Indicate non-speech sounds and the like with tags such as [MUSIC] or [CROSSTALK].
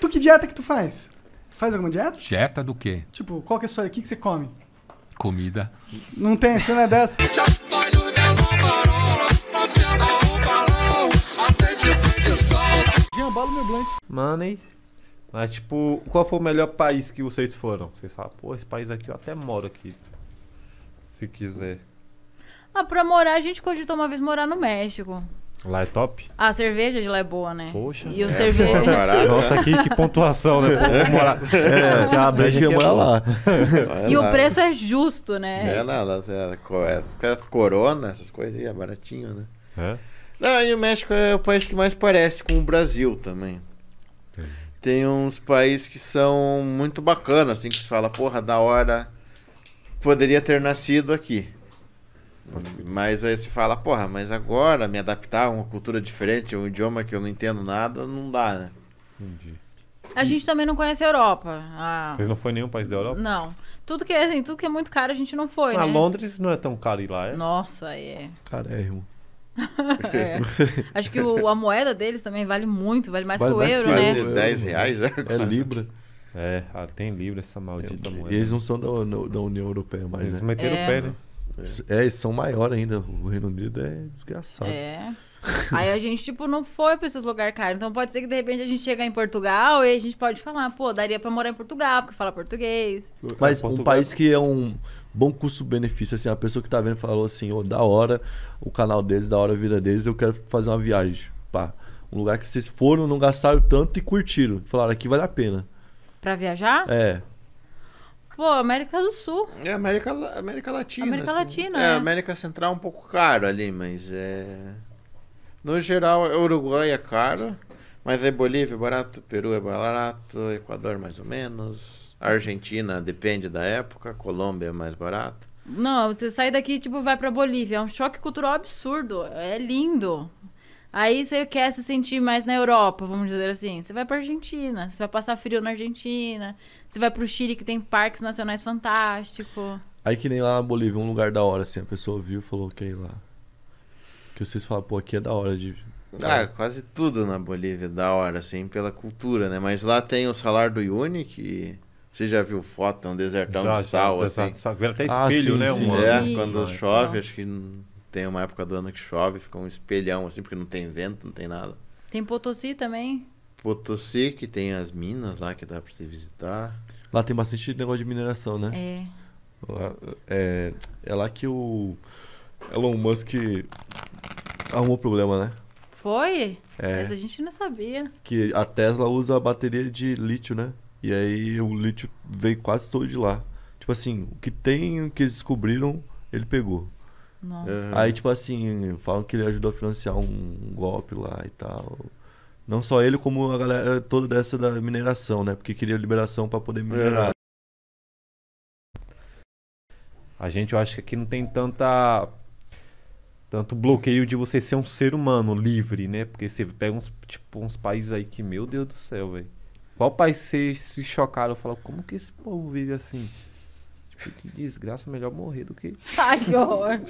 tu que dieta que tu faz? Tu faz alguma dieta? Dieta do quê? Tipo, qual que é a sua... O que, que você come? Comida. Não tem, você não é dessa? [LAUGHS] Jean, bola meu blank. Money. Mas, tipo, qual foi o melhor país que vocês foram? Vocês falam, pô, esse país aqui eu até moro aqui. Se quiser. Ah, pra morar, a gente cogitou uma vez morar no México. Lá é top? A cerveja de lá é boa, né? Poxa. E o é, cerveja. Barata, [LAUGHS] Nossa, aqui que, pontuação, né? [LAUGHS] morar. É, é, a breja é mora lá. e o preço é justo, né? É lá, lá essas corona, essas coisas aí, é baratinho, né? É. Não, e o México é o país que mais parece com o Brasil também. Tem uns países que são muito bacanas, assim, que se fala, porra, da hora poderia ter nascido aqui. Mas aí se fala, porra, mas agora me adaptar a uma cultura diferente, um idioma que eu não entendo nada, não dá, né? Entendi. A gente também não conhece a Europa. Ah, Mas não foi nenhum país da Europa? não. Tudo que, é, assim, tudo que é muito caro a gente não foi, né? Londres não é tão caro ir lá, é? Nossa, é. Carérrimo. É. [LAUGHS] Acho que o- a moeda deles também vale muito, vale mais Vale que o mais euro, que né? Quase 10 reais, é É Libra. É, ah, tem libra essa maldita E é, moeda. eles não são da, da União Europeia mais, Eles né? meteram o pé, é. né? É, eles são maiores ainda. O Reino Unido é desgraçado. É. Aí a gente, tipo, não foi pra esses lugares caros. Então pode ser que de repente a gente chegar em Portugal e a gente pode falar, pô, daria pra morar em Portugal, porque fala português. É, Mas um país que é um bom custo-benefício, assim, a pessoa que tá vendo falou assim, ô, oh, da hora o canal deles, da hora a vida deles, eu quero fazer uma viagem. Pá. Um lugar que vocês foram, não gastaram tanto e curtiram. Falaram, aqui vale a pena. Pra viajar? É. Pô, América do Sul. É América, América Latina. América assim. Latina. É, é, América Central é um pouco caro ali, mas é. No geral, é, Uruguai é caro, mas é Bolívia é barato, Peru é barato, Equador mais ou menos, Argentina depende da época, Colômbia é mais barato. Não, você sai daqui tipo vai para Bolívia, é um choque cultural absurdo, é lindo. Aí você quer se sentir mais na Europa, vamos dizer assim. Você vai pra Argentina, você vai passar frio na Argentina, você vai pro Chile que tem parques nacionais fantásticos. Aí que nem lá na Bolívia, um lugar da hora, assim, a pessoa viu e falou, ok, é lá. Que vocês falam, pô, aqui é da hora de. Ah, é quase tudo na Bolívia é da hora, assim, pela cultura, né? Mas lá tem o salário do Yuni, que. Você já viu foto, é um desertão já, de sal, já, assim. Só, só, até ah, espelho, ah, sim, né? Sim, um... É, quando Sim, chove, acho que tem uma época do ano que chove, fica um espelhão, assim, porque não tem vento, não tem nada. Tem Potosí também? Potosí, que tem as minas lá que dá pra se visitar. Lá tem bastante negócio de mineração, né? É. Lá, é, é lá que o Elon Musk arrumou problema, né? Foi? É. Mas a gente não sabia. Que a Tesla usa a bateria de lítio, né? E aí o lítio veio quase todo de lá. Tipo assim, o que tem, o que eles descobriram, ele pegou. Nossa. Aí, tipo assim, falam que ele ajudou a financiar um golpe lá e tal. Não só ele, como a galera toda dessa da mineração, né? Porque queria liberação para poder minerar. É. A gente, eu acho que aqui não tem tanta tanto bloqueio de você ser um ser humano livre, né? Porque você pega uns, tipo, uns países aí que, meu Deus do céu, velho. Qual país vocês se chocaram? falo, como que esse povo vive assim? Que desgraça, melhor morrer do que. Ai, que horror.